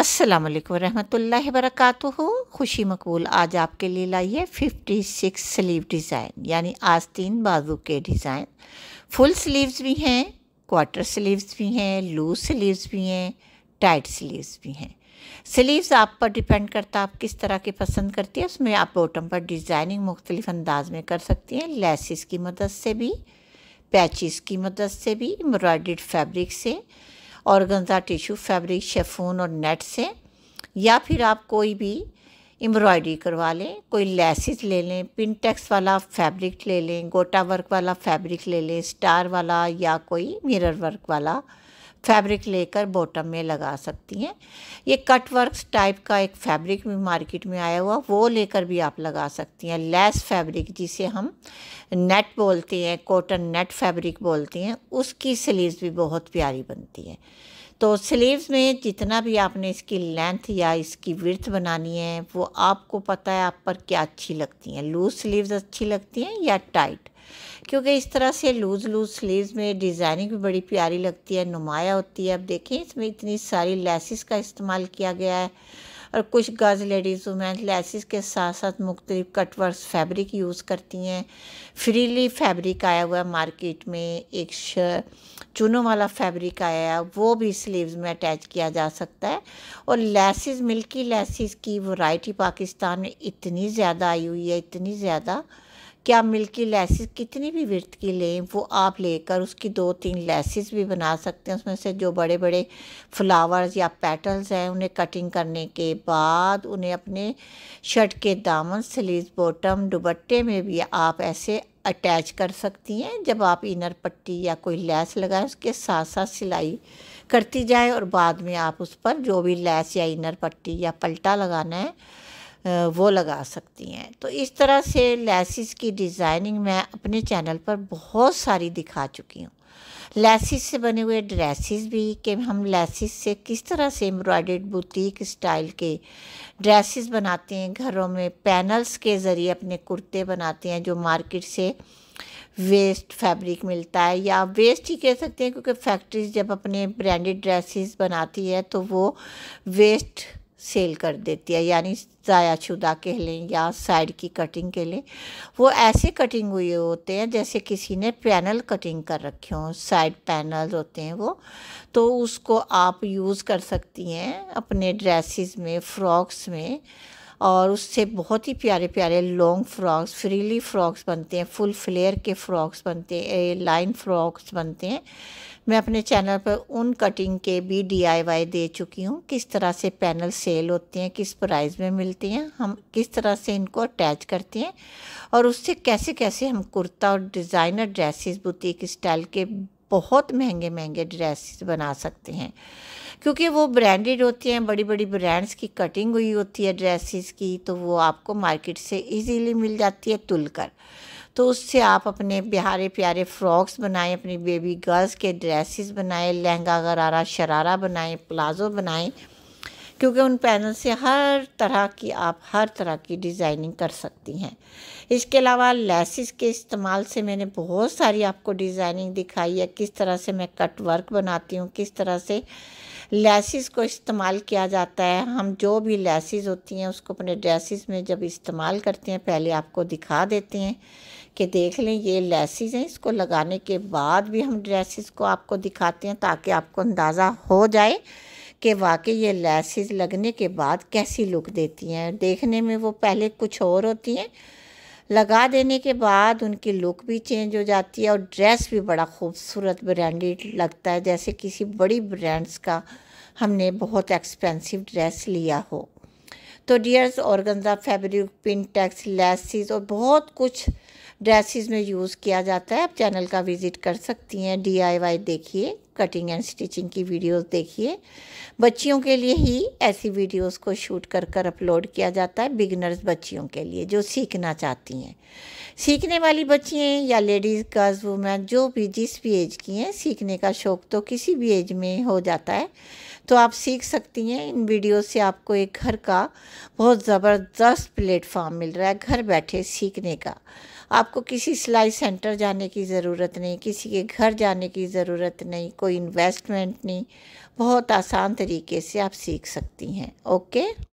अस्सलाम वालेकुम रहमतुल्लाहि वरकातुहू खुशी मकबूल आज आपके लिए लाई है फिफ्टी सिक्स स्लीव डिज़ाइन यानी आस्तीन बाजू के डिज़ाइन फुल स्लीव्स भी हैं क्वार्टर स्लीव्स भी हैं लूज स्लीव्स भी हैं टाइट स्लीव्स भी हैं स्लीव्स आप पर डिपेंड करता आप किस तरह के पसंद करती है उसमें आप बॉटम पर डिज़ाइनिंग मुख्तलिफ अंदाज में कर सकती हैं लेसिस की मदद से भी पैचिस की मदद से भी एम्ब्रॉयड फैब्रिक से गंजा टिशू फैब्रिक शेफून और नेट से या फिर आप कोई भी एम्ब्रॉयडरी करवा लें कोई लेसिस ले लें पिनटेक्स वाला फैब्रिक ले लें गोटा वर्क वाला फैब्रिक ले लें स्टार वाला या कोई मिरर वर्क वाला फैब्रिक लेकर बॉटम में लगा सकती हैं ये कट वर्क्स टाइप का एक फैब्रिक भी मार्केट में आया हुआ वो लेकर भी आप लगा सकती हैं लेस फैब्रिक जिसे हम नेट बोलते हैं कॉटन नेट फैब्रिक बोलते हैं उसकी स्लीव्स भी बहुत प्यारी बनती है तो स्लीव्स में जितना भी आपने इसकी लेंथ या इसकी विर्थ बनानी है वो आपको पता है आप पर क्या अच्छी लगती हैं लूज स्लीव्स अच्छी लगती हैं या टाइट क्योंकि इस तरह से लूज़ लूज़ स्लीव्स में डिज़ाइनिंग भी बड़ी प्यारी लगती है नुमाया होती है अब देखें इसमें इतनी सारी लेसिस का इस्तेमाल किया गया है और कुछ गर्ल्स लेडीज़ वुमेन लेसिस के साथ साथ मुख्तलिफ कटवर्स फैब्रिक यूज़ करती हैं फ्रीली फैब्रिक आया हुआ है मार्केट में एक चूनों वाला फैब्रिक आया है वो भी स्लीव्स में अटैच किया जा सकता है और लेसिस मिल्की लेसिस की वैरायटी पाकिस्तान में इतनी ज़्यादा आई हुई है इतनी ज़्यादा कि आप मिल्की लेसिस कितनी भी विर्थ की लें वो आप लेकर उसकी दो तीन लेसिस भी बना सकते हैं उसमें से जो बड़े बड़े फ्लावर्स या पेटल्स हैं उन्हें कटिंग करने के बाद उन्हें अपने शर्ट के दामन स्लीव बॉटम दुबट्टे में भी आप ऐसे अटैच कर सकती हैं जब आप इनर पट्टी या कोई लैस लगाएं उसके साथ साथ सिलाई करती जाए और बाद में आप उस पर जो भी लैस या इनर पट्टी या पलटा लगाना है वो लगा सकती हैं तो इस तरह से लेसिस की डिज़ाइनिंग मैं अपने चैनल पर बहुत सारी दिखा चुकी हूँ लेसिस से बने हुए ड्रेसेस भी कि हम लेसिस से किस तरह से एम्ब्रॉयड बुटीक स्टाइल के ड्रेसेस बनाते हैं घरों में पैनल्स के ज़रिए अपने कुर्ते बनाते हैं जो मार्केट से वेस्ट फैब्रिक मिलता है या वेस्ट ही कह सकते हैं क्योंकि फैक्ट्रीज जब अपने ब्रांडेड ड्रेसेस बनाती है तो वो वेस्ट सेल कर देती है यानी ज़ायाशुदा कह लें या साइड की कटिंग कह लें वो ऐसे कटिंग हुए होते हैं जैसे किसी ने पैनल कटिंग कर रखे हों साइड पैनल होते हैं वो तो उसको आप यूज़ कर सकती हैं अपने ड्रेसेस में फ्रॉक्स में और उससे बहुत ही प्यारे प्यारे लॉन्ग फ्रॉक्स फ्रीली फ्रॉक्स बनते हैं फुल फ्लेयर के फ्रॉक्स बनते हैं लाइन फ्रॉक्स बनते हैं मैं अपने चैनल पर उन कटिंग के भी डी दे चुकी हूँ किस तरह से पैनल सेल होते हैं किस प्राइस में मिलते हैं हम किस तरह से इनको अटैच करते हैं और उससे कैसे कैसे हम कुर्ता और डिज़ाइनर ड्रेसेस बुटीक स्टाइल के बहुत महंगे महंगे ड्रेसेस बना सकते हैं क्योंकि वो ब्रांडेड होते हैं बड़ी बड़ी ब्रांड्स की कटिंग हुई होती है ड्रेसेस की तो वो आपको मार्केट से इजीली मिल जाती है तुलकर तो उससे आप अपने प्यारे प्यारे फ्रॉक्स बनाएं अपनी बेबी गर्ल्स के ड्रेसेस बनाएं लहंगा गरारा शरारा बनाएं प्लाजो बनाएं क्योंकि उन पैनल से हर तरह की आप हर तरह की डिज़ाइनिंग कर सकती हैं इसके अलावा लेसिस के इस्तेमाल से मैंने बहुत सारी आपको डिज़ाइनिंग दिखाई है किस तरह से मैं कट वर्क बनाती हूँ किस तरह से लेसिस को इस्तेमाल किया जाता है हम जो भी लेसिस होती हैं उसको अपने ड्रेसिस में जब इस्तेमाल करते हैं पहले आपको दिखा देते हैं कि देख लें ये लेसिस हैं इसको लगाने के बाद भी हम ड्रेसिस को आपको दिखाते हैं ताकि आपको अंदाज़ा हो जाए कि वाकई ये लेसिस लगने के बाद कैसी लुक देती हैं देखने में वो पहले कुछ और होती हैं लगा देने के बाद उनकी लुक भी चेंज हो जाती है और ड्रेस भी बड़ा खूबसूरत ब्रांडेड लगता है जैसे किसी बड़ी ब्रांड्स का हमने बहुत एक्सपेंसिव ड्रेस लिया हो तो dears organza fabric pin tucks laces और बहुत कुछ ड्रेसेस में यूज़ किया जाता है आप चैनल का विज़िट कर सकती हैं डीआईवाई देखिए कटिंग एंड स्टिचिंग की वीडियोस देखिए बच्चियों के लिए ही ऐसी वीडियोस को शूट कर कर अपलोड किया जाता है बिगनर्स बच्चियों के लिए जो सीखना चाहती हैं सीखने वाली बच्चियाँ या लेडीज़ गर्ल्स वुमेन जो भी जिस भी एज की हैं सीखने का शौक़ तो किसी भी एज में हो जाता है तो आप सीख सकती हैं इन वीडियो से आपको एक घर का बहुत ज़बरदस्त प्लेटफॉर्म मिल रहा है घर बैठे सीखने का आपको किसी सिलाई सेंटर जाने की ज़रूरत नहीं किसी के घर जाने की ज़रूरत नहीं कोई इन्वेस्टमेंट नहीं बहुत आसान तरीके से आप सीख सकती हैं ओके